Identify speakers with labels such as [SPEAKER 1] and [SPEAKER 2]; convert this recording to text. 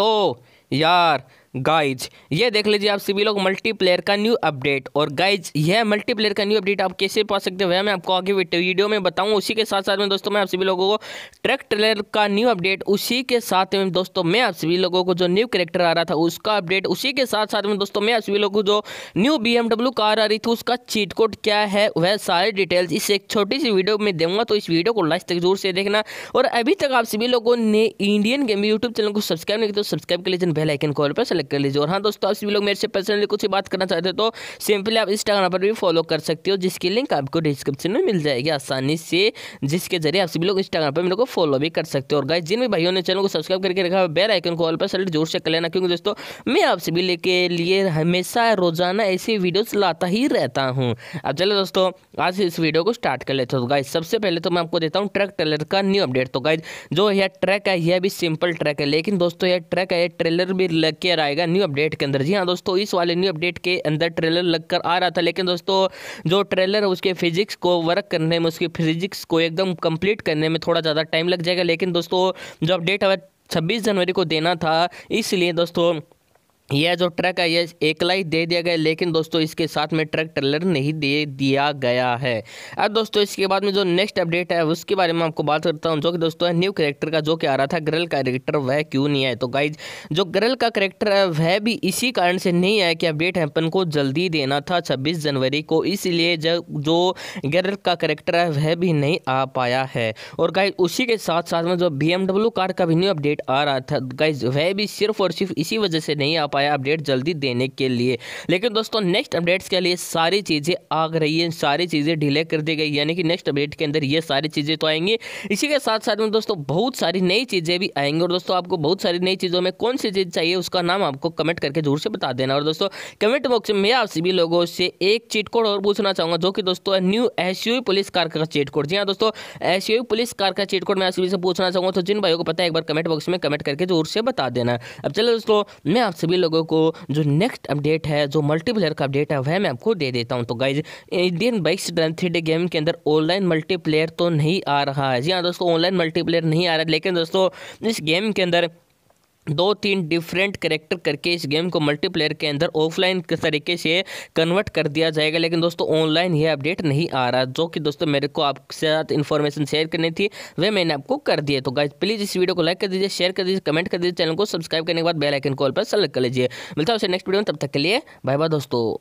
[SPEAKER 1] तो यार गाइज ये देख लीजिए आप सभी लोग मल्टीप्लेयर का न्यू अपडेट और गाइज यह मल्टीप्लेयर का न्यू अपडेट आप कैसे पा सकते हो मैं आपको आगे वीडियो में बताऊं उसी के साथ साथ में दोस्तों मैं आप सभी लोगों को ट्रैक ट्रेलर का न्यू अपडेट उसी के साथ में दोस्तों मैं आप सभी लोगों को जो न्यू करेक्टर आ रहा था उसका अपडेट उसी के साथ साथ में दोस्तों मैं आप सभी लोगों को जो न्यू बी कार आ रही थी उसका चीट कोड क्या है वह सारे डिटेल्स इस एक छोटी सी वीडियो में दूंगा तो इस वीडियो को लास्ट तक जरूर से देखना और अभी तक आप सभी लोगों ने इंडियन गेम यूट्यूब चैनल को सब्सक्राइब नहीं किया तो सब्सक्राइब कर लिए बेलाइकन कॉल पर सेलेक्ट कर लीजिए और हाँ दोस्तों आप सभी लोग मेरे से पर्सनली कुछ बात करना चाहते हो तो सिंपली आप इंस्टाग्राम पर भी फॉलो कर सकते हो जिसकी लिंक आपको डिस्क्रिप्शन में मिल जाएगी आसानी से जिसके जरिए आप सभी लोग इंस्टाग्राम पर मेरे को फॉलो भी कर सकते हो और गाइज जिन भी भाइयों ने चैनल को सब्सक्राइब करके रखा है बेल आइकन को ऑल पर सेलेक्ट जरूर से कर लेना क्योंकि दोस्तों मैं आप सभी लेके लिए हमेशा रोजाना ऐसी वीडियोज लाता ही रहता हूँ अब चलो दोस्तों आज इस वीडियो को स्टार्ट कर लेते हो तो गाइज सबसे पहले तो मैं आपको देता हूँ ट्रक ट्रेलर का न्यू अपडेट तो गाइज जो यह ट्रैक है यह भी सिंपल ट्रैक है लेकिन दोस्तों यह ट्रैक है ट्रेलर भी लग के आएगा न्यू अपडेट के अंदर जी हाँ दोस्तों इस वाले न्यू अपडेट के अंदर ट्रेलर लग कर आ रहा था लेकिन दोस्तों जो ट्रेलर है उसके फिजिक्स को वर्क करने में उसकी फिजिक्स को एकदम कंप्लीट करने में थोड़ा ज़्यादा टाइम लग जाएगा लेकिन दोस्तों जो अपडेट हमें छब्बीस जनवरी को देना था इसलिए दोस्तों यह जो ट्रक है यह एकलाई दे दिया गया लेकिन दोस्तों इसके साथ में ट्रक ट्रेलर नहीं दे दिया गया है अब दोस्तों इसके बाद में जो नेक्स्ट अपडेट है उसके बारे में आपको बात करता हूँ जो कि दोस्तों है न्यू करेक्टर का जो कि आ रहा था ग्रल का करेक्टर वह क्यों नहीं आया तो गाइज जो ग्रल का करेक्टर है वह भी इसी कारण से नहीं आया कि अपडेट हैपन को जल्दी देना था छब्बीस जनवरी को इसलिए जो ग्रल का करेक्टर है वह भी नहीं आ पाया है और गाइज उसी के साथ साथ में जो बी कार का भी न्यू अपडेट आ रहा था गाइज वह भी सिर्फ और सिर्फ इसी वजह से नहीं आ पाया अपडेट जल्दी देने के लिए लेकिन दोस्तों नेक्स्ट अपडेट्स के लिए सारी चीज़ें आ रही हैं सारी चीज़ें डिले कर दी गई यानी कि नेक्स्ट अपडेट के अंदर ये सारी चीज़ें तो आएंगी इसी के साथ साथ में दोस्तों बहुत सारी नई चीज़ें भी आएंगी और दोस्तों आपको बहुत सारी नई चीज़ों में कौन सी चीज़ चाहिए उसका नाम आपको कमेंट करके जरूर से बता देना और दोस्तों कमेंट बॉक्स में आप सभी लोगों से एक चीट कोड और पूछना चाहूँगा जो कि दोस्तों न्यू एस पुलिस कार का चीट कोड जी हाँ दोस्तों एस पुलिस कार का चीट कोड मैं आप सभी से पूछना चाहूँगा तो जिन भाइयों को पता है एक बार कमेंट बॉक्स में कमेंट करके जरूर से बता देना अब चलो दोस्तों मैं आप सभी लोगों को जो नेक्स्ट अपडेट है जो मल्टीप्लेयर का अपडेट है वह मैं आपको दे देता हूँ तो guys Indian bike stunt three game के अंदर ऑनलाइन मल्टीप्लेयर तो नहीं आ रहा है जी हाँ दोस्तों ऑनलाइन मल्टीप्लेयर नहीं आ रहा है लेकिन दोस्तों इस गेम के अंदर दो तीन डिफरेंट करेक्टर करके इस गेम को मल्टीप्लेयर के अंदर ऑफलाइन के तरीके से कन्वर्ट कर दिया जाएगा लेकिन दोस्तों ऑनलाइन ये अपडेट नहीं आ रहा जो कि दोस्तों मेरे को आपके साथ इन्फॉर्मेशन शेयर करनी थी वह मैंने आपको कर दिए तो गाइज प्लीज़ इस वीडियो को लाइक कर दीजिए शेयर कर दीजिए कमेंट कर दीजिए चैनल को सब्सक्राइब करने के बाद बेलाइकन कॉल पर सेलेक्ट कर लीजिए मिलता है उसे नेक्स्ट वीडियो में तब तक के लिए बाय बाय दोस्तों